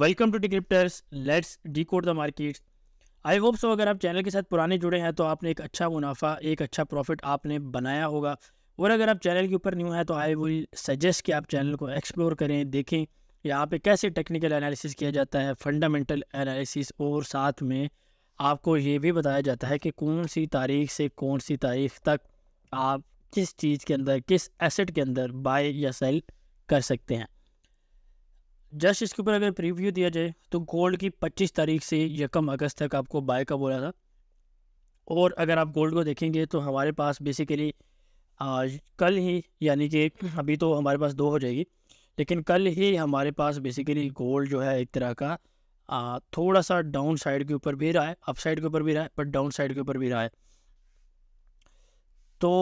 Welcome to Decryptors let's decode the market I hope so अगर आप channel के साथ पुराने जुड़े हैं तो आपने एक अच्छा मुनाफा एक अच्छा प्रॉफिट आपने बनाया होगा और अगर आप चैनल के ऊपर न्यू हैं तो आई विल सजेस्ट कि आप चैनल को एक्सप्लोर करें देखें यहाँ पे कैसे टेक्निकल एनालिसिस किया जाता है फंडामेंटल एनालिसिस और साथ में आपको ये भी बताया जाता है कि कौन सी तारीख से कौन सी तारीख तक आप किस चीज़ के अंदर किस एसेट के अंदर बाय या सेल कर सकते हैं जस्ट इसके ऊपर अगर प्रीव्यू दिया जाए तो गोल्ड की 25 तारीख से यकम अगस्त तक आपको बाय का बोला था और अगर आप गोल्ड को देखेंगे तो हमारे पास बेसिकली आज कल ही यानी कि हम्म। अभी तो हमारे पास दो हो जाएगी लेकिन कल ही हमारे पास बेसिकली गोल्ड जो है एक तरह का आ, थोड़ा सा डाउन साइड के ऊपर भी रहा है अप साइड के ऊपर भी रहा है बट डाउन साइड के ऊपर भी रहा है तो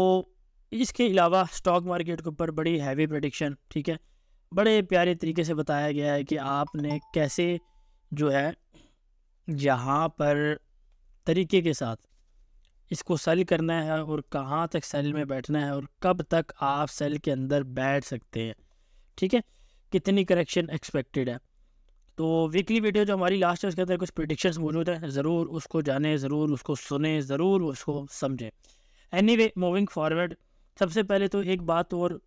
इसके अलावा स्टॉक मार्केट के ऊपर बड़ी हैवी प्रडिक्शन ठीक है बड़े प्यारे तरीके से बताया गया है कि आपने कैसे जो है यहाँ पर तरीके के साथ इसको सेल करना है और कहाँ तक सेल में बैठना है और कब तक आप सेल के अंदर बैठ सकते हैं ठीक है कितनी करेक्शन एक्सपेक्टेड है तो वीकली वीडियो जो हमारी लास्ट है उसके अंदर कुछ प्रडिक्शन मौजूद हैं ज़रूर उसको जाने ज़रूर उसको सुने ज़रूर उसको समझें एनी वे मूविंग फॉरवर्ड सबसे पहले तो एक बात और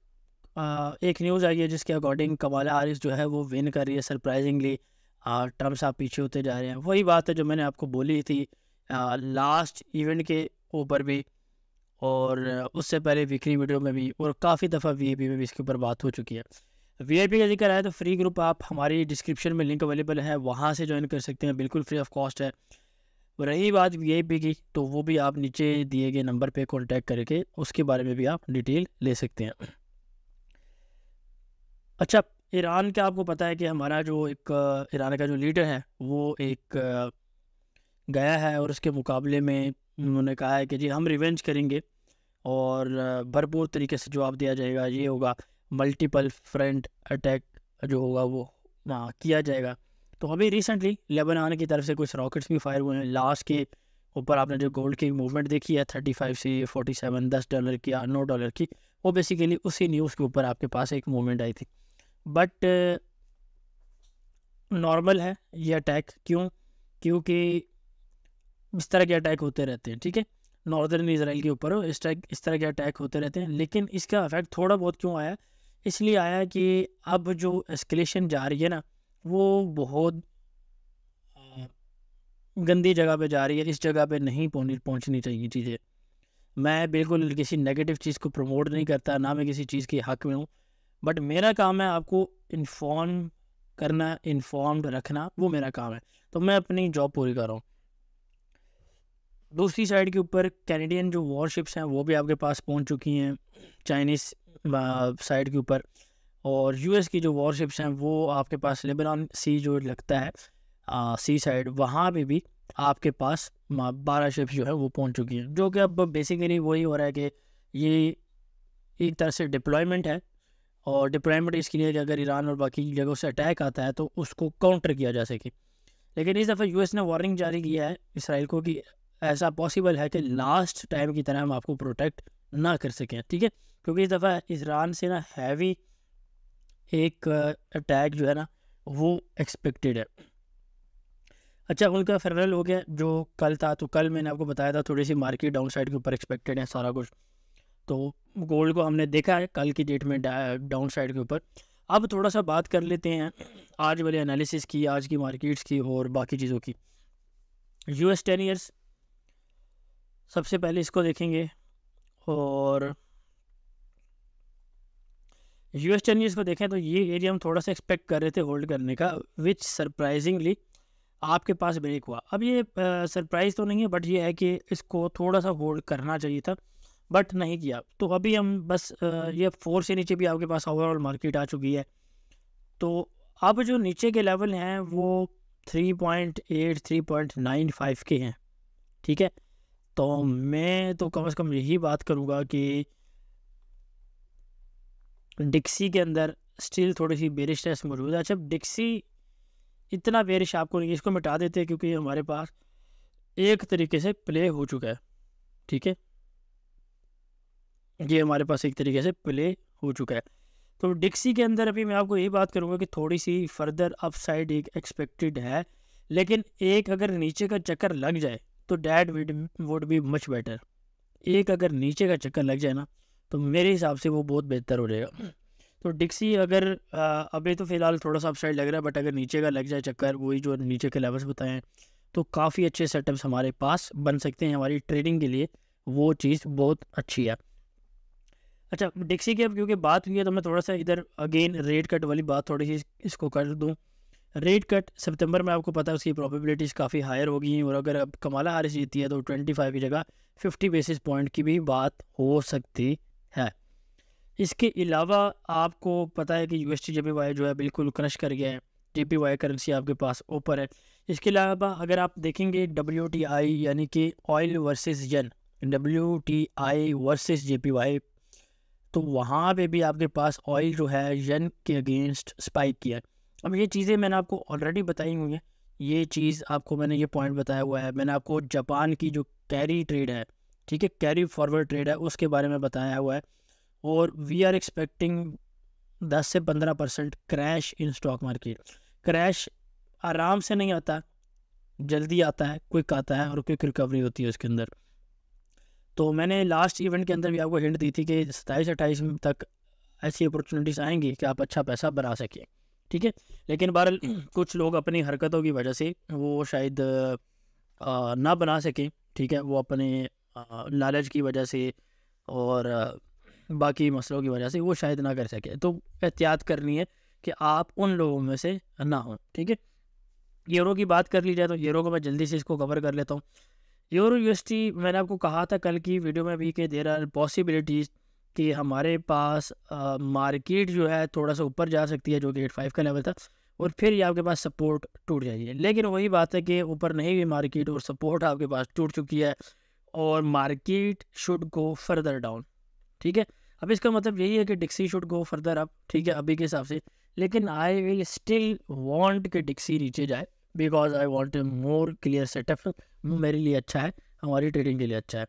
एक न्यूज़ आई है जिसके अकॉर्डिंग कमाला हारिस जो है वो विन कर रही है सरप्राइजिंगली ट्रम्प साहब पीछे होते जा रहे हैं वही बात है जो मैंने आपको बोली थी लास्ट इवेंट के ऊपर भी और उससे पहले वीकली वीडियो में भी और काफ़ी दफ़ा वी में भी इसके ऊपर बात हो चुकी है वी आई पी का जिक्र है तो फ्री ग्रुप आप हमारी डिस्क्रिप्शन में लिंक अवेलेबल है वहाँ से ज्वाइन कर सकते हैं बिल्कुल फ्री ऑफ कॉस्ट है रही बात वी आई पी की तो वो भी आप नीचे दिए गए नंबर पर कॉन्टैक्ट करके उसके बारे में भी आप डिटेल ले सकते हैं अच्छा ईरान का आपको पता है कि हमारा जो एक ईरान का जो लीडर है वो एक गया है और उसके मुकाबले में उन्होंने कहा है कि जी हम रिवेंज करेंगे और भरपूर तरीके से जवाब दिया जाएगा ये होगा मल्टीपल फ्रंट अटैक जो होगा वो वहाँ किया जाएगा तो अभी रिसेंटली लेबनान की तरफ से कुछ रॉकेट्स भी फायर हुए हैं लास्ट के ऊपर आपने जो गोल्ड की मूवमेंट देखी है थर्टी फाइव से फोर्टी सेवन दस डॉलर की या नौ डॉलर की वो बेसिकली उसी न्यूज़ के ऊपर आपके पास एक मूवमेंट आई थी बट नॉर्मल है ये अटैक क्यों क्योंकि इस तरह के अटैक होते रहते हैं ठीक है नॉर्दर्न इसराइल के ऊपर इस तरह इस तरह के अटैक होते रहते हैं लेकिन इसका इफेक्ट थोड़ा बहुत क्यों आया इसलिए आया कि अब जो एस्केलेशन जा रही है ना वो बहुत गंदी जगह पे जा रही है इस जगह पे नहीं पहुंच पहुँचनी चाहिए चीज़ें मैं बिल्कुल किसी नेगेटिव चीज़ को प्रमोट नहीं करता ना मैं किसी चीज़ के हक में हूँ बट मेरा काम है आपको इन्फॉर्म करना इन्फॉर्म्ड रखना वो मेरा काम है तो मैं अपनी जॉब पूरी कर रहा हूँ दूसरी साइड के ऊपर कैनेडियन जो वॉरशिप्स हैं वो भी आपके पास पहुँच चुकी हैं चाइनीस साइड के ऊपर और यूएस की जो वॉरशिप्स हैं वो आपके पास लेबनान सी जो लगता है आ, सी साइड वहाँ पर भी आपके पास बारह शिप्स जो है वो पहुँच चुकी हैं जो कि अब बेसिकली वही हो रहा है कि ये एक तरह से डिप्लॉयमेंट है और डिप्राइमेंट इसके लिए कि अगर ईरान और बाकी जगहों से अटैक आता है तो उसको काउंटर किया जा सके लेकिन इस दफ़ा यूएस ने वार्निंग जारी किया है इसराइल को कि ऐसा पॉसिबल है कि लास्ट टाइम की तरह हम आपको प्रोटेक्ट ना कर सकें ठीक है क्योंकि इस दफ़ा ईरान से ना हैवी एक अटैक जो है ना वो एक्सपेक्टेड है अच्छा उनका फेरल हो गया जो कल था तो कल मैंने आपको बताया था थोड़ी सी मार्केट डाउन साइड के ऊपर एक्सपेक्टेड है सारा कुछ तो गोल्ड को हमने देखा है कल की डेट में डाउन साइड के ऊपर अब थोड़ा सा बात कर लेते हैं आज वाले एनालिसिस की आज की मार्केट्स की और बाकी चीज़ों की यू एस टेन ईयर्स सबसे पहले इसको देखेंगे और यू एस टेन ईयर्स को देखें तो ये एरिया हम थोड़ा सा एक्सपेक्ट कर रहे थे होल्ड करने का विच सरप्राइजिंगली आपके पास ब्रेक हुआ अब ये सरप्राइज़ तो नहीं है बट ये है कि इसको थोड़ा सा होल्ड करना चाहिए था बट नहीं किया तो अभी हम बस हम्म। ये फोर से नीचे भी आपके पास ओवरऑल मार्केट आ चुकी है तो अब जो नीचे के लेवल हैं वो three three point point eight nine five के हैं ठीक है तो हम्म। मैं तो कम से कम यही बात करूँगा कि डिक्सी के अंदर स्टिल थोड़ी सी बेरिशनेस मौजूद है अच्छा डिक्सी इतना बेरिश आपको नहीं इसको मिटा देते हैं क्योंकि हमारे पास एक तरीके से प्ले हो चुका है ठीक है ये हमारे पास एक तरीके से प्ले हो चुका है तो डिक्सी के अंदर अभी मैं आपको ये बात करूँगा कि थोड़ी सी फर्दर अपसाइड एक एक्सपेक्टेड है लेकिन एक अगर नीचे का चक्कर लग जाए तो that with would be much better एक अगर नीचे का चक्कर लग जाए ना तो मेरे हिसाब से वो बहुत बेहतर हो जाएगा तो डिक्सी अगर अभी तो फ़िलहाल थोड़ा सा अपसाइड लग रहा है बट अगर नीचे का लग जाए चक्कर वही जो नीचे के लेवल्स बताए हैं तो काफ़ी अच्छे सेटअप्स हमारे पास बन सकते हैं हमारी ट्रेडिंग के लिए वो चीज़ बहुत अच्छी है अच्छा डिक्सी की अब क्योंकि बात हुई है तो मैं थोड़ा सा इधर अगेन रेट कट वाली बात थोड़ी सी इसको कर दूँ रेट कट सितंबर में आपको पता है उसकी प्रॉबिबिलिटीज़ काफ़ी हायर होगी हैं और अगर अब कमाला हारिस जीती है तो 25 की जगह 50 बेसिस पॉइंट की भी बात हो सकती है इसके अलावा आपको पता है कि यू एस जो है बिल्कुल क्रश कर गया है जे पी वाई करेंसी आपके पास ऊपर है इसके अलावा अगर आप देखेंगे डब्ल्यू टी आई यानी कि oil versus yen W T I versus J P Y तो वहाँ पे भी आपके पास ऑयल जो है यन के अगेंस्ट स्पाइक किया अब ये चीज़ें मैंने आपको ऑलरेडी बताई हुई हैं ये चीज़ आपको मैंने ये पॉइंट बताया हुआ है मैंने आपको जापान की जो कैरी ट्रेड है ठीक है कैरी फॉरवर्ड ट्रेड है उसके बारे में बताया हुआ है और वी आर एक्सपेक्टिंग दस से पंद्रह percent crash in stock market crash आराम से नहीं आता जल्दी आता है क्विक आता है और क्विक रिकवरी होती है उसके अंदर तो मैंने लास्ट इवेंट के अंदर भी आपको हिंट दी थी कि सत्ताईस अट्ठाईस तक ऐसी अपॉर्चुनिटीज़ आएंगी कि आप अच्छा पैसा बना सकें ठीक है लेकिन बहर कुछ लोग अपनी हरकतों की वजह से वो शायद आ, ना बना सकें ठीक है वो अपने लालच की वजह से और बाकी मसलों की वजह से वो शायद ना कर सके तो एहतियात करनी है कि आप उन लोगों में से ना हों ठीक है येरो की बात कर ली जाए तो येरो को मैं जल्दी से इसको कवर कर लेता हूँ योर यूनिवर्सिटी मैंने आपको कहा था कल की वीडियो में भी कि देर आर पॉसिबिलिटीज़ कि हमारे पास मार्केट जो है थोड़ा सा ऊपर जा सकती है जो कि एट फाइव का लेवल था और फिर ये आपके पास सपोर्ट टूट जाएगी लेकिन वही बात है कि ऊपर नहीं हुई मार्केट और सपोर्ट आपके पास टूट चुकी है और market should go further down ठीक है अब इसका मतलब यही है कि DXY should go further up ठीक है अभी के हिसाब से लेकिन आई विल स्टिल वॉन्ट कि डिक्सी नीचे जाए because I want a more clear setup मेरे लिए अच्छा है हमारी ट्रेडिंग के लिए अच्छा है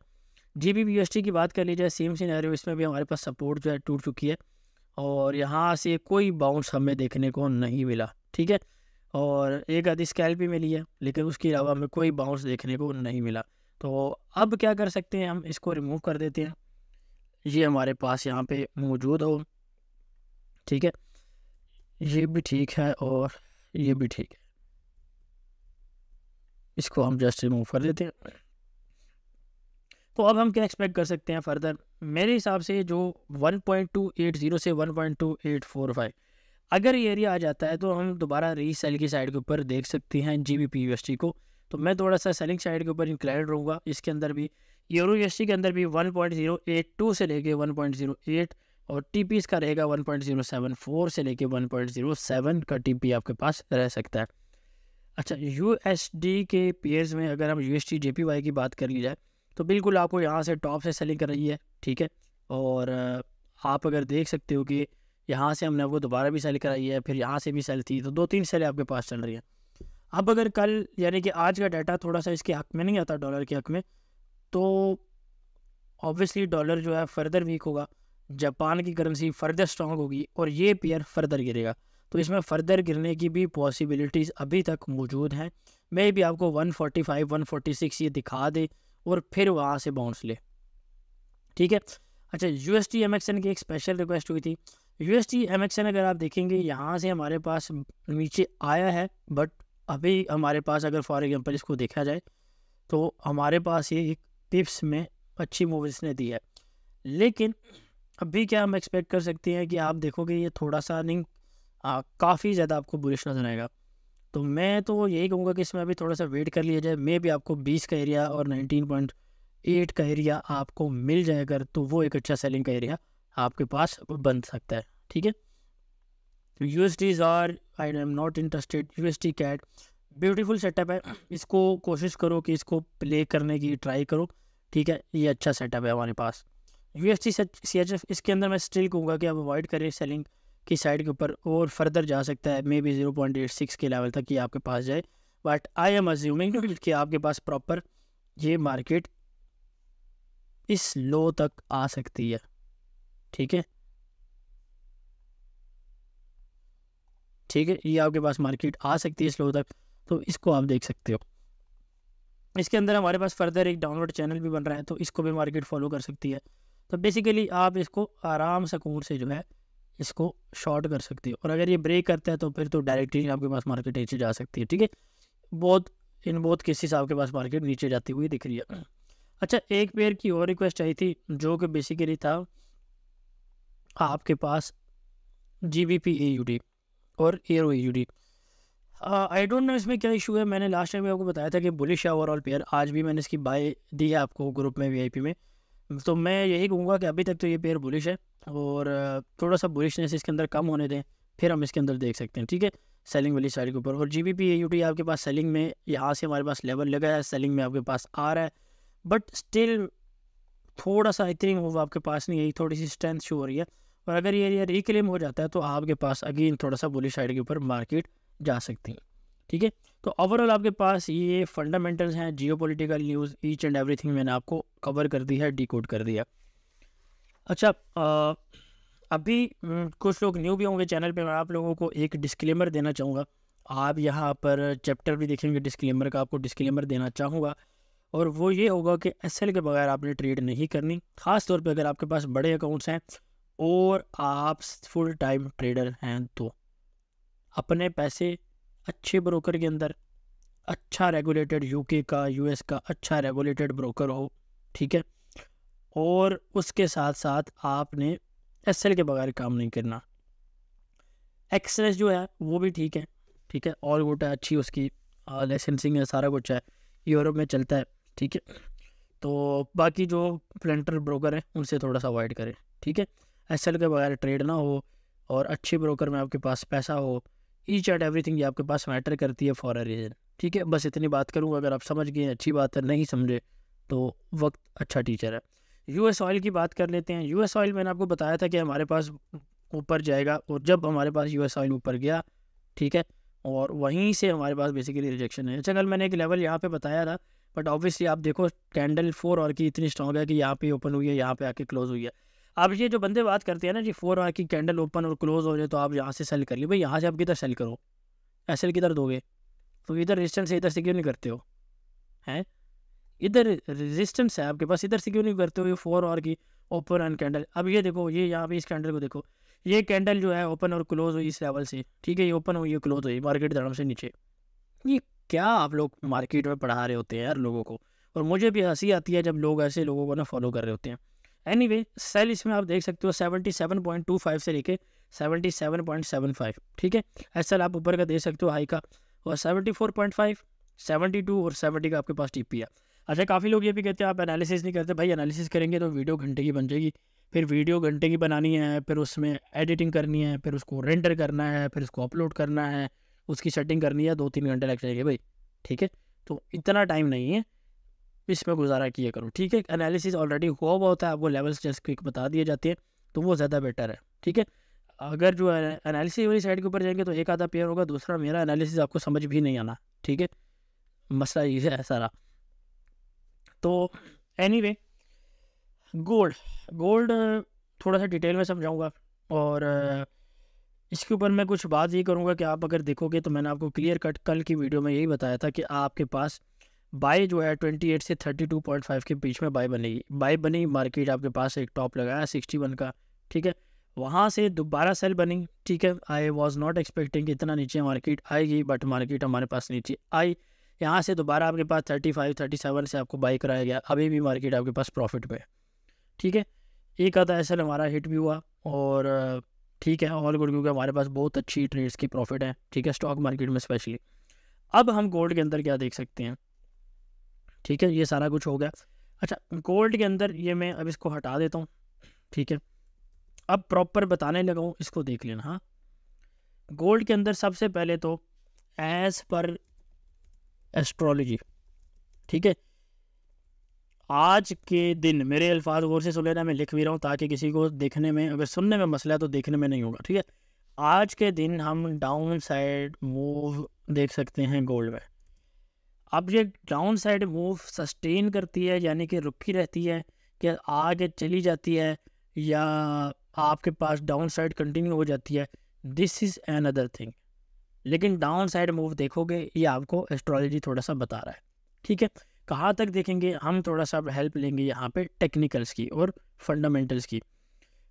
G B B S T की बात कर ली जाए सेम सीनारियो इसमें भी हमारे पास सपोर्ट जो है टूट चुकी है और यहाँ से कोई बाउंस हमें देखने को नहीं मिला ठीक है और एक आधी स्कैल भी मिली है लेकिन उसके अलावा हमें कोई बाउंस देखने को नहीं मिला तो अब क्या कर सकते हैं हम इसको रिमूव कर देते हैं ये हमारे पास यहाँ पे मौजूद हो ठीक है ये भी ठीक है और ये भी ठीक है इसको हम जस्ट रिमूव कर देते हैं तो अब हम क्या एक्सपेक्ट कर सकते हैं फर्दर मेरे हिसाब से जो 1.280 से 1.2845 अगर ये एरिया आ जाता है तो हम दोबारा रीसेल की साइड के ऊपर देख सकते हैं जी बी पी को तो मैं थोड़ा सा सेलिंग साइड के ऊपर इंक्लाइड रहूँगा इसके अंदर भी यूरो यूएसटी के अंदर भी 1.082 से लेके 1.08 और टी इसका रहेगा 1.074 से लेके 1.07 का टी आपके पास रह सकता है अच्छा यू के पेयर्स में अगर हम यू एस की बात कर ली जाए तो बिल्कुल आपको यहाँ से टॉप से सेलिंग कर रही है ठीक है और आप अगर देख सकते हो कि यहाँ से हमने आपको दोबारा भी सेल कराई है फिर यहाँ से भी सेल थी तो दो तीन सेलें आपके पास चल रही है अब अगर कल यानी कि आज का डाटा थोड़ा सा इसके हक में नहीं आता डॉलर के हक में तो ऑब्वियसली डॉलर जो है फर्दर वीक होगा जापान की करेंसी फर्दर स्ट्रांग होगी और ये पेयर फर्दर गिरेगा तो इसमें फर्दर गिरने की भी पॉसिबिलिटीज़ अभी तक मौजूद हैं मे भी आपको 145 146 ये दिखा दे और फिर वहाँ से बाउंस ले ठीक है अच्छा U S T M X N की एक स्पेशल रिक्वेस्ट हुई थी U S T M X N अगर आप देखेंगे यहाँ से हमारे पास नीचे आया है बट अभी हमारे पास अगर फॉर एग्ज़ाम्पल इसको देखा जाए तो हमारे पास ये एक पिप्स में अच्छी मूव इसने दी है लेकिन अभी क्या हम एक्सपेक्ट कर सकते हैं कि आप देखोगे ये थोड़ा सा नहीं काफ़ी ज़्यादा आपको बुरिश नजर आएगा तो मैं तो यही कहूँगा कि इसमें अभी थोड़ा सा वेट कर लिया जाए मे भी आपको 20 का एरिया और 19.8 का एरिया आपको मिल जाए अगर तो वो एक अच्छा सेलिंग का एरिया आपके पास बन सकता है ठीक है U S Ds are I am not interested U S T CAD beautiful setup है इसको कोशिश करो कि इसको प्ले करने की ट्राई करो ठीक है ये अच्छा सेटअप है हमारे पास U S T C H F इसके अंदर मैं स्टिल कहूँगा कि आप अवॉइड करें सेलिंग की साइड के ऊपर और फर्दर जा सकता है maybe zero point eight six के लेवल तक ये आपके पास जाए बट आई एम अज्यूमिंग कि आपके पास प्रॉपर ये मार्केट इस लो तक आ सकती है ठीक है ठीक है ये आपके पास मार्केट आ सकती है इस लो तक तो इसको आप देख सकते हो इसके अंदर हमारे पास फर्दर एक डाउनलोड चैनल भी बन रहा है तो इसको भी मार्केट फॉलो कर सकती है तो बेसिकली आप इसको आराम सकून से जो है इसको शॉर्ट कर सकती है और अगर ये ब्रेक करता है तो फिर तो डायरेक्टली आपके पास मार्केट नीचे जा सकती है ठीक है बहुत इन बहुत केसेस आपके पास मार्केट नीचे जाती हुई दिख रही है अच्छा एक पेयर की और रिक्वेस्ट आई थी जो कि बेसिकली था आपके पास G B P A U D और air A U D I don't know इसमें क्या इशू है मैंने लास्ट टाइम भी आपको बताया था कि बुलिश है ओवरऑल पेयर आज भी मैंने इसकी बाय दी है आपको ग्रुप में वी आई पी में तो मैं यही कहूँगा कि अभी तक तो ये पेयर बुलिश है और थोड़ा सा बुलिशनेस इसके अंदर कम होने दें फिर हम इसके अंदर देख सकते हैं ठीक है सेलिंग वाली साइड के ऊपर और G B P U T आपके पास सेलिंग में यहाँ से हमारे पास लेवल लगा है सेलिंग में आपके पास आ रहा है बट स्टिल थोड़ा सा इतनी मूव आपके पास नहीं है थोड़ी सी स्ट्रेंथ शो हो रही है और अगर ये एरिया रिक्लेम हो जाता है तो आपके पास अगेन थोड़ा सा बुलिश साइड के ऊपर मार्केट जा सकती है ठीक है तो ओवरऑल आपके पास ये फंडामेंटल्स हैं geopolitical news each and everything मैंने आपको कवर कर दी है डी कर दिया अच्छा आ, अभी हम्म, कुछ लोग न्यू भी होंगे चैनल पे मैं आप लोगों को एक डिस्क्लेमर देना चाहूँगा आप यहाँ पर चैप्टर भी देखेंगे डिस्क्लेमर का आपको डिस्क्लेमर देना चाहूँगा और वो ये होगा कि एस के बगैर आपने ट्रेड नहीं करनी ख़ास तौर पर अगर आपके पास बड़े अकाउंट्स हैं और आप फुल टाइम ट्रेडर हैं तो अपने पैसे अच्छे ब्रोकर के अंदर अच्छा रेगुलेटेड यूके का यूएस का अच्छा रेगुलेटेड ब्रोकर हो ठीक है और उसके साथ साथ आपने एस के बगैर काम नहीं करना एक्सरेस जो है वो भी ठीक है ठीक है और गुट है अच्छी उसकी लाइसेंसिंग है सारा कुछ है यूरोप में चलता है ठीक है तो बाकी जो प्लेंटर ब्रोकर हैं उनसे थोड़ा सा अवॉइड करें ठीक है एस के बगैर ट्रेड ना हो और अच्छे ब्रोकर में आपके पास पैसा हो ईच एंड एवरीथिंग ये आपके पास मैटर करती है फॉर अ रीज़न ठीक है बस इतनी बात करूँगा अगर आप समझ गए अच्छी बात है नहीं समझे तो वक्त अच्छा टीचर है यू एस ऑयल की बात कर लेते हैं यू एस ऑयल मैंने आपको बताया था कि हमारे पास ऊपर जाएगा और जब हमारे पास यू एस ऑयल ऊपर गया ठीक है और वहीं से हमारे पास बेसिकली रिजेक्शन है अच्छा कल मैंने एक लेवल यहाँ पर बताया था बट ऑब्वियसली आप देखो कैंडल फोर और की इतनी स्ट्रॉग है कि यहाँ पे ओपन हुई है यहाँ पे आके क्लोज हुई है अब ये जो बंदे बात करते हैं ना जी फोर आर की कैंडल ओपन और क्लोज हो जाए तो आप यहाँ से सेल कर लिए भाई यहाँ से आप किधर सेल करो एस किधर दोगे तो इधर रजिस्टेंस है इधर से क्यों नहीं करते हो हैं इधर रजिस्टेंस है आपके पास इधर से क्यों नहीं करते हो ये फोर आर की ओपन एंड कैंडल अब ये देखो ये यहाँ पे इस कैंडल को देखो ये कैंडल जो है ओपन और क्लोज हुई इस लेवल से ठीक है ये ओपन हुई ये क्लोज हुई मार्केट धर्म से नीचे ये क्या आप लोग मार्केट में पढ़ा रहे होते हैं यार लोगों को और मुझे भी हंसी आती है जब लोग ऐसे लोगों को ना फॉलो कर रहे होते हैं एनी वे सेल इसमें आप देख सकते हो seventy seven point two five से लेके seventy seven point seven five ठीक है ऐसा आप ऊपर का देख सकते हो हाई का और seventy four point five two और सेवेंटी का आपके पास टी पी है अच्छा काफ़ी लोग ये भी कहते हैं आप एनालिसिस नहीं करते भाई एनालिसिस करेंगे तो वीडियो घंटे की बन जाएगी फिर वीडियो घंटे की बनानी है फिर उसमें एडिटिंग करनी है फिर उसको रेंडर करना है फिर उसको अपलोड करना है उसकी सेटिंग करनी है दो तीन घंटे लग जाएंगे भाई ठीक है तो इतना टाइम नहीं है इसमें गुजारा किया करो ठीक है एनालिसिस ऑलरेडी हुआ हुआ होता है आपको लेवल्स जस्ट क्विक बता दिए जाते हैं तो वो ज़्यादा बेटर है ठीक है अगर जो है एनालिसिस वाली साइड के ऊपर जाएंगे तो एक आधा पेयर होगा दूसरा मेरा एनालिसिस आपको समझ भी नहीं आना ठीक है मसला ये है सारा तो एनी वे गोल्ड गोल्ड थोड़ा सा डिटेल में समझाऊंगा और इसके ऊपर मैं कुछ बात ये करूँगा कि आप अगर देखोगे तो मैंने आपको क्लियर कट कल की वीडियो में यही बताया था कि आपके पास बाय जो है 28 से 32.5 के बीच में बाय बनेगी बाय बनी मार्केट आपके पास एक टॉप लगाया 61 का ठीक है वहाँ से दोबारा सेल बनी ठीक है आई वॉज नॉट एक्सपेक्टिंग इतना नीचे मार्केट आएगी बट मार्केट हमारे पास नीचे आई यहाँ से दोबारा आपके पास 35 37 से आपको बाई कराया गया अभी भी मार्केट आपके पास प्रॉफिट पे ठीक है एक आधा एस हमारा हिट भी हुआ और ठीक है ऑल गुड क्योंकि हमारे पास बहुत अच्छी ट्रेड्स की प्रॉफिट है ठीक है स्टॉक मार्केट में स्पेशली अब हम गोल्ड के अंदर क्या देख सकते हैं ठीक है ये सारा कुछ हो गया अच्छा गोल्ड के अंदर ये मैं अब इसको हटा देता हूँ ठीक है अब प्रॉपर बताने लगा हूँ इसको देख लेना हाँ गोल्ड के अंदर सबसे पहले तो एज पर एस्ट्रोलॉजी ठीक है आज के दिन मेरे अल्फाज गौर से सुन लेना मैं लिख भी रहा हूँ ताकि किसी को देखने में अगर सुनने में मसला है तो देखने में नहीं होगा ठीक है आज के दिन हम डाउन साइड मूव देख सकते हैं गोल्ड में अब ये डाउन साइड मूव सस्टेन करती है यानी कि रुकी रहती है कि आगे चली जाती है या आपके पास डाउन साइड कंटिन्यू हो जाती है this is another thing लेकिन डाउन साइड मूव देखोगे ये आपको एस्ट्रोलॉजी थोड़ा सा बता रहा है ठीक है कहाँ तक देखेंगे हम थोड़ा सा हेल्प लेंगे यहाँ पे टेक्निकल्स की और फंडामेंटल्स की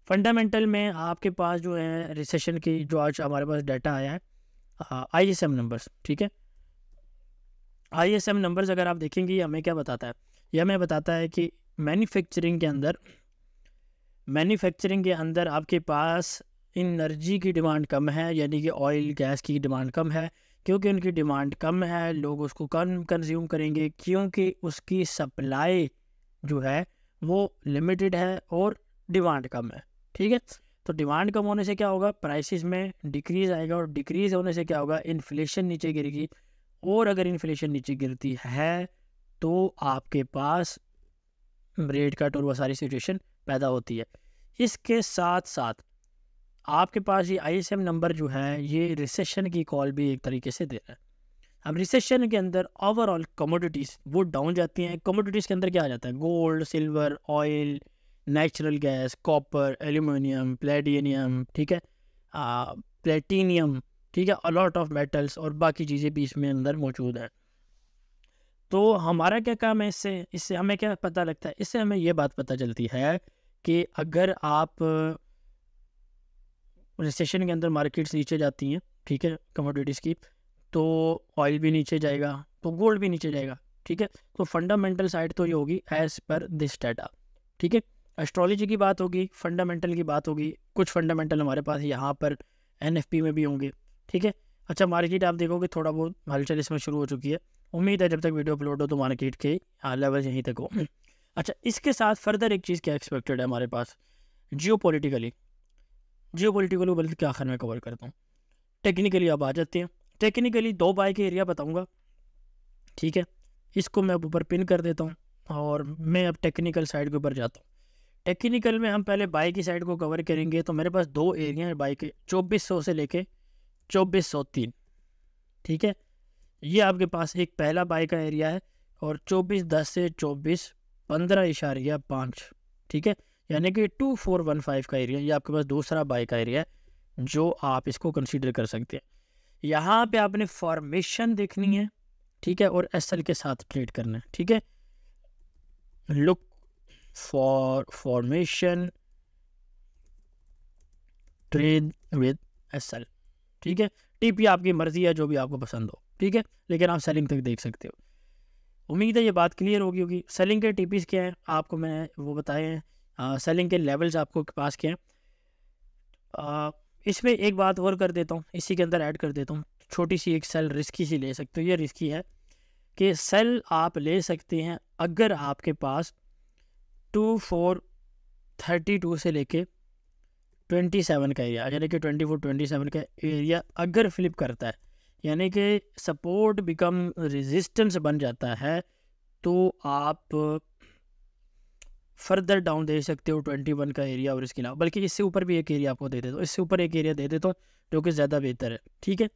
फंडामेंटल में आपके पास जो है रिसेशन की जो आज हमारे पास डाटा आया है आई एस एम नंबर्स ठीक है आई एस एम नंबर्स अगर आप देखेंगे ये हमें क्या बताता है यह हमें बताता है कि मैन्युफैक्चरिंग के अंदर मैन्युफैक्चरिंग के अंदर आपके पास इनर्जी की डिमांड कम है यानी कि ऑयल गैस की डिमांड कम है क्योंकि उनकी डिमांड कम है लोग उसको कम कंज्यूम करेंगे क्योंकि उसकी सप्लाई जो है वो लिमिटेड है और डिमांड कम है ठीक है तो डिमांड कम होने से क्या होगा प्राइसेस में डिक्रीज आएगा और डिक्रीज होने से क्या होगा इन्फ्लेशन नीचे गिरेगी और अगर इन्फ्लेशन नीचे गिरती है तो आपके पास रेट कट और वह सारी सिचुएशन पैदा होती है इसके साथ साथ आपके पास ये एम नंबर जो है ये रिसेशन की कॉल भी एक तरीके से दे रहा है अब रिसेशन के अंदर ओवरऑल कमोडिटीज़ वो डाउन जाती हैं कमोडिटीज़ के अंदर क्या आ जाता है gold silver oil natural gas copper aluminium platinum ठीक है प्लेटिनियम ठीक है अलॉट ऑफ मेटल्स और बाकी चीज़ें भी इसमें अंदर मौजूद हैं तो हमारा क्या काम है इससे इससे हमें क्या पता लगता है इससे हमें यह बात पता चलती है कि अगर आप रिसेशन के अंदर मार्केट्स नीचे जाती हैं ठीक है कमोडिटीज़ की तो ऑयल भी नीचे जाएगा तो गोल्ड भी नीचे जाएगा ठीक है तो फंडामेंटल साइड तो ये होगी एज पर दिस डाटा ठीक है एस्ट्रोलॉजी की बात होगी फंडामेंटल की बात होगी कुछ फंडामेंटल हमारे पास यहाँ पर एन में भी होंगे ठीक है अच्छा मार्केट आप देखोगे थोड़ा बहुत हलचल इसमें शुरू हो चुकी है उम्मीद है जब तक वीडियो अपलोड हो तो मार्केट के लेवल यहीं तक हो अच्छा इसके साथ फर्दर एक चीज़ क्या एक्सपेक्टेड है हमारे पास जियो पोलिटिकली जियो पोलिटिकल बल्कि के आखिर में कवर करता हूँ टेक्निकली आप आ जाते हैं टेक्निकली दो बाय के एरिया बताऊँगा ठीक है इसको मैं ऊपर पिन कर देता हूँ और मैं अब टेक्निकल साइड के ऊपर जाता हूँ टेक्निकल में हम पहले बाई की साइड को कवर करेंगे तो मेरे पास दो एरिया है बाई के चौबीस सौ से लेके चौबीस सौ तीन ठीक है ये आपके पास एक पहला बाई का एरिया है और चौबीस दस से चौबीस पंद्रह इशारिया पाँच ठीक है यानी कि टू फोर वन फाइव का एरिया ये आपके पास दूसरा बाई का एरिया है जो आप इसको कंसीडर कर सकते हैं यहाँ पे आपने फॉर्मेशन देखनी है ठीक है और एस के साथ ट्रेड करना है ठीक है look for formation trade with S ठीक है टिप आपकी मर्जी है जो भी आपको पसंद हो ठीक है लेकिन आप सेलिंग तक देख सकते हो उम्मीद है ये बात क्लियर होगी होगी सेलिंग के टिप्स क्या हैं आपको मैंने वो बताए हैं सेलिंग के लेवल्स आपको के पास क्या हैं इसमें एक बात और कर देता हूँ इसी के अंदर ऐड कर देता हूँ छोटी सी एक सेल रिस्की सी ले सकते हो ये रिस्की है कि सेल आप ले सकते हैं अगर आपके पास टू फोर थर्टी टू से लेके ट्वेंटी सेवन का एरिया यानी कि ट्वेंटी फोर ट्वेंटी सेवन का एरिया अगर फ्लिप करता है यानी कि सपोर्ट बिकम रेजिस्टेंस बन जाता है तो आप फर्दर डाउन दे सकते हो ट्वेंटी वन का एरिया और इसके अलावा बल्कि इससे ऊपर भी एक एरिया आपको दे देता हूँ तो इससे ऊपर एक एरिया दे देता हूँ जो कि ज़्यादा बेहतर है ठीक है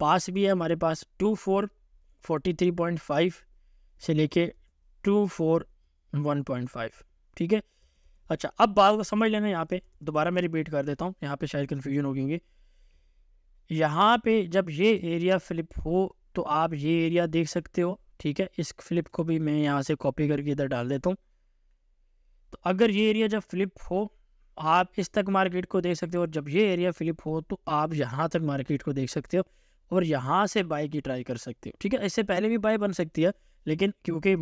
पास भी है हमारे पास two four forty three point five से लेके two four one point five ठीक है अच्छा अब बात को समझ लेना यहाँ पे दोबारा मैं रिपीट कर देता हूँ यहाँ पे शायद कन्फ्यूजन होगी गएंगे यहाँ पे जब ये एरिया फ्लिप हो तो आप ये एरिया देख सकते हो ठीक है इस फ्लिप को भी मैं यहाँ से कॉपी करके इधर डाल देता हूँ तो अगर ये एरिया जब फ्लिप हो आप इस तक मार्केट को देख सकते हो और जब ये एरिया फ्लिप हो तो आप यहाँ तक मार्केट को देख सकते हो और यहाँ से बाई की ट्राई कर सकते हो ठीक है इससे पहले भी बाई बन सकती है लेकिन क्योंकि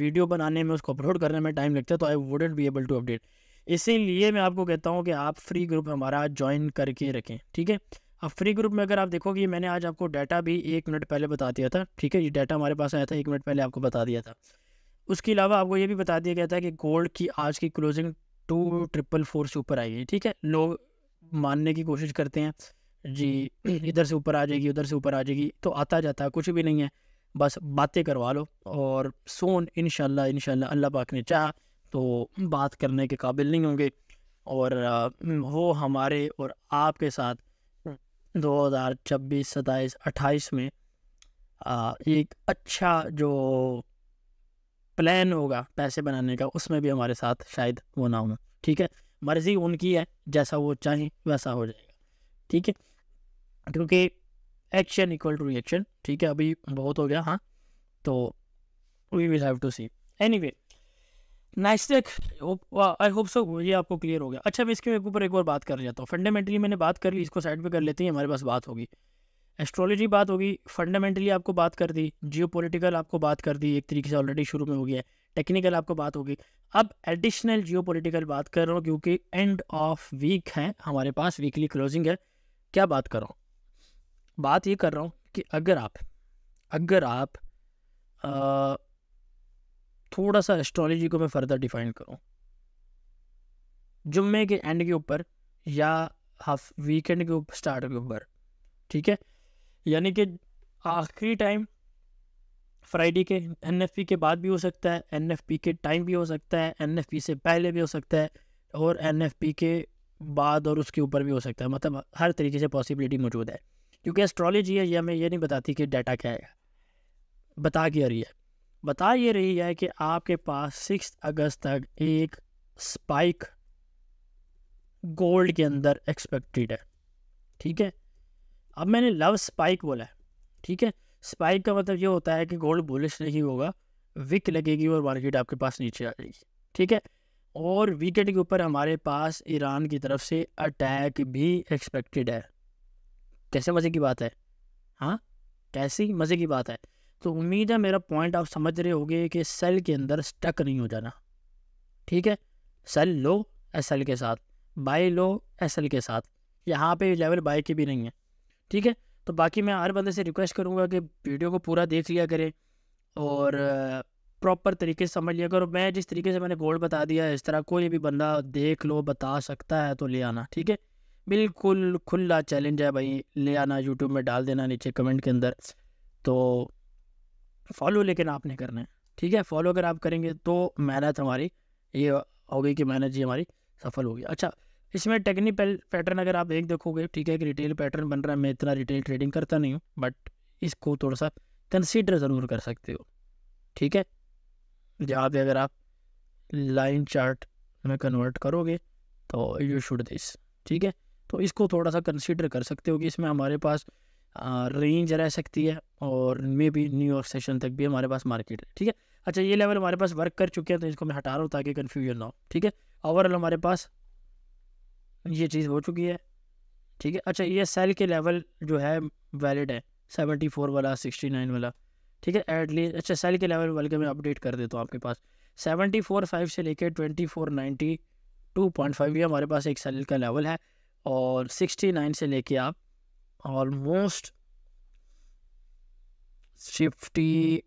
वीडियो बनाने में उसको अपलोड करने में टाइम लगता है तो I wouldn't be able to update इसीलिए मैं आपको कहता हूँ कि आप फ्री ग्रुप हमारा ज्वाइन करके रखें ठीक है अब फ्री ग्रुप में अगर आप देखोगे मैंने आज आपको डाटा भी एक मिनट पहले बता दिया था ठीक है ये डाटा हमारे पास आया था एक मिनट पहले आपको बता दिया था उसके अलावा आपको ये भी बता दिया गया था कि गोल्ड की आज की क्लोजिंग टू ट्रिपल फोर से ऊपर आएगी ठीक है लोग मानने की कोशिश करते हैं जी इधर से ऊपर आ जाएगी उधर से ऊपर आ जाएगी तो आता जाता कुछ भी नहीं है बस बातें करवा लो और सोन इन इन अल्लाह पाक ने चाह तो बात करने के काबिल नहीं होंगे और वो हमारे और आपके साथ 2026 हम्म। सताईस अट्ठाईस में एक अच्छा जो प्लान होगा पैसे बनाने का उसमें भी हमारे साथ शायद वो ना हो ठीक है मर्ज़ी उनकी है जैसा वो चाहें वैसा हो जाएगा ठीक है क्योंकि एक्शन इक्वल टू रिएक्शन ठीक है अभी बहुत हो गया हाँ तो we will have to see anyway nice take I hope so ये आपको क्लियर हो गया अच्छा मैं इसके ऊपर एक बार बात कर जाता हूँ फंडामेंटली मैंने बात कर ली इसको साइड पे कर लेते हैं हमारे पास बात होगी एस्ट्रोलॉजी बात होगी फंडामेंटली आपको बात कर दी जियो आपको बात कर दी एक तरीके से ऑलरेडी शुरू में हो गया है टेक्निकल आपको बात होगी अब एडिशनल जियो बात कर रहा हूँ क्योंकि एंड ऑफ वीक है हमारे पास वीकली क्लोजिंग है क्या बात कर रहा हूँ बात ये कर रहा हूँ कि अगर आप अगर आप आ, थोड़ा सा एस्ट्रोलॉजी को मैं फर्दर डिफाइन करूँ जुम्मे के एंड के ऊपर या हाफ वीकेंड के ऊपर स्टार्ट के ऊपर ठीक है यानी कि आखिरी टाइम फ्राइडे के एन के बाद भी हो सकता है एन के टाइम भी हो सकता है एन से पहले भी हो सकता है और एन के बाद और उसके ऊपर भी हो सकता है मतलब हर तरीके से पॉसिबिलिटी मौजूद है क्योंकि एस्ट्रोलॉजी है ये हमें ये नहीं बताती कि डाटा क्या है बता क्या रही है बता ये रही है कि आपके पास सिक्स अगस्त तक एक स्पाइक गोल्ड के अंदर एक्सपेक्टेड है ठीक है अब मैंने लव स्पाइक बोला है ठीक है स्पाइक का मतलब ये होता है कि गोल्ड बुलिश नहीं होगा विक लगेगी और मार्केट आपके पास नीचे आ जाएगी ठीक है और वीकेंड के ऊपर हमारे पास ईरान की तरफ से अटैक भी एक्सपेक्टेड है कैसे मज़े की बात है हाँ कैसी मज़े की बात है तो उम्मीद है मेरा पॉइंट आप समझ रहे होगे कि सेल के अंदर स्टक नहीं हो जाना ठीक है सेल लो एस एल के साथ बाई लो एस एल के साथ यहाँ पे लेवल बाई के भी नहीं है ठीक है तो बाकी मैं हर बंदे से रिक्वेस्ट करूँगा कि वीडियो को पूरा देख लिया करें और प्रॉपर तरीके से समझ लिया करो मैं जिस तरीके से मैंने गोल्ड बता दिया है इस तरह कोई भी बंदा देख लो बता सकता है तो ले आना ठीक है बिल्कुल खुला चैलेंज है भाई ले आना यूट्यूब में डाल देना नीचे कमेंट के अंदर तो फॉलो लेकिन आपने करना है ठीक है फॉलो अगर आप करेंगे तो मेहनत हमारी ये हो गई कि मेहनत जी हमारी सफल होगी अच्छा इसमें टेक्निकल पैटर्न अगर आप एक देखोगे ठीक है कि रिटेल पैटर्न बन रहा है मैं इतना रिटेल ट्रेडिंग करता नहीं हूँ बट इसको थोड़ा सा कंसीडर ज़रूर कर सकते हो ठीक है जहाँ पे अगर आप लाइन चार्ट में कन्वर्ट करोगे तो यू शुड दिस ठीक है तो इसको थोड़ा सा कंसिडर कर सकते हो कि इसमें हमारे पास रेंज रह सकती है और मे बी न्यूयॉर्क सेशन तक भी हमारे पास मार्केट है ठीक है अच्छा ये लेवल हमारे पास वर्क कर चुके हैं तो इसको मैं हटा रहा हूँ ताकि कन्फ्यूजन ना हो ठीक है ओवरऑल हमारे पास ये चीज़ हो चुकी है ठीक है अच्छा ये सेल के लेवल जो है वैलिड है सेवेंटी फोर वाला सिक्सटी नाइन वाला ठीक है एटलीस्ट अच्छा सेल के लेवल बल्कि मैं अपडेट कर देता हूँ आपके पास सेवेंटी फोर फाइव से लेकर twenty four ninety two point five ये हमारे पास एक सेल का लेवल है और सिक्सटी नाइन से लेके आप ऑलमोस्ट फिफ्टी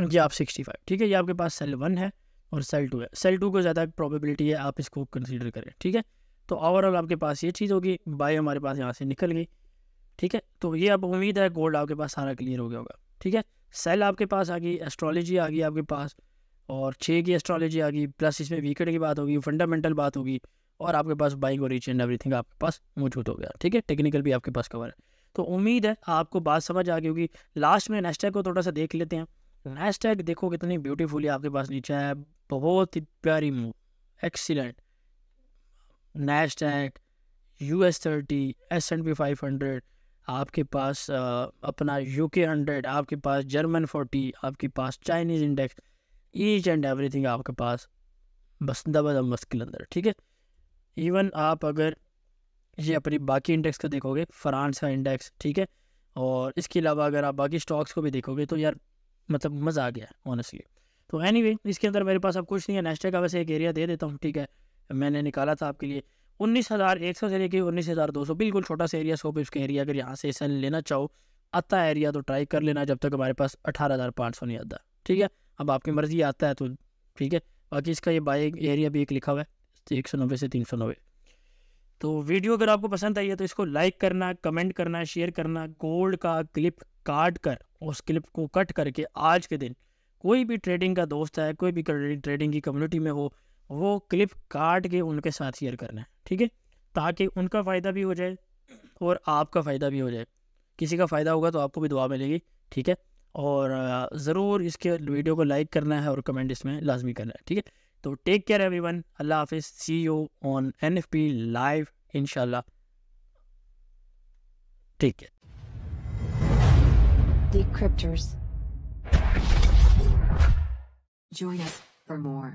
जी आप सिक्सटी फाइव ठीक है ये आपके पास सेल वन है और सेल टू है सेल टू को ज़्यादा प्रॉबेबिलिटी है आप इसको कंसीडर करें ठीक है तो ओवरऑल आपके पास ये चीज़ होगी बाय हमारे पास यहाँ से निकल गई ठीक है तो ये आप उम्मीद है गोल्ड आपके पास सारा क्लियर हो गया होगा ठीक है सेल आपके पास आ गई एस्ट्रोलॉजी आ गई आपके पास और छः की एस्ट्रोलॉजी आ गई प्लस इसमें वीकेंड की बात होगी फंडामेंटल बात होगी और आपके पास बाइंग और रीच एंड एवरीथिंग आपके पास मौजूद हो गया ठीक है टेक्निकल भी आपके पास कवर है तो उम्मीद है आपको बात समझ आ गई होगी लास्ट में नेस्टैग को थोड़ा सा देख लेते हैं नेस्टैग देखो कितनी ब्यूटीफुली आपके पास नीचे है बहुत ही प्यारी move excellent Nasdaq U S thirty S and P five hundred आपके पास अपना यू के हंड्रेड आपके पास जर्मन फोर्टी आपके पास Chinese index each and everything आपके पास बसंदा बद के अंदर ठीक है इवन आप अगर ये अपनी बाकी इंडेक्स को देखोगे फ्रांस का इंडेक्स ठीक है और इसके अलावा अगर आप बाकी स्टॉक्स को भी देखोगे तो यार मतलब मज़ा आ गया ऑनेस्टली तो एनी anyway, इसके अंदर मेरे पास अब कुछ नहीं है नेस्टे का वैसे एक एरिया दे देता हूँ ठीक है मैंने निकाला था आपके लिए उन्नीस हज़ार एक सौ से लेके उन्नीस हज़ार दो सौ बिल्कुल छोटा सा एरिया सोप इसके एरिया अगर यहाँ से सेल लेना चाहो आता एरिया तो ट्राई कर लेना जब तक हमारे पास अठारह हज़ार पाँच सौ नहीं आता ठीक है अब आपकी मर्ज़ी आता है तो ठीक है बाकी इसका ये बाई एरिया भी एक लिखा हुआ है एक सौ नब्बे से तीन सौ नब्बे तो वीडियो अगर आपको पसंद आई है तो इसको लाइक करना कमेंट करना शेयर करना गोल्ड का क्लिप काट कर उस क्लिप को कट करके आज के दिन कोई भी ट्रेडिंग का दोस्त है कोई भी ट्रेडिंग की कम्युनिटी में हो वो क्लिप काट के उनके साथ शेयर करना है ठीक है ताकि उनका फ़ायदा भी हो जाए और आपका फ़ायदा भी हो जाए किसी का फ़ायदा होगा तो आपको भी दुआ मिलेगी ठीक है और ज़रूर इसके वीडियो को लाइक करना है और कमेंट इसमें लाजमी करना है ठीक है तो टेक केयर एवरी वन अल्लाह हाफिज़ see you on N F P live in take care Decryptors. Join us for more.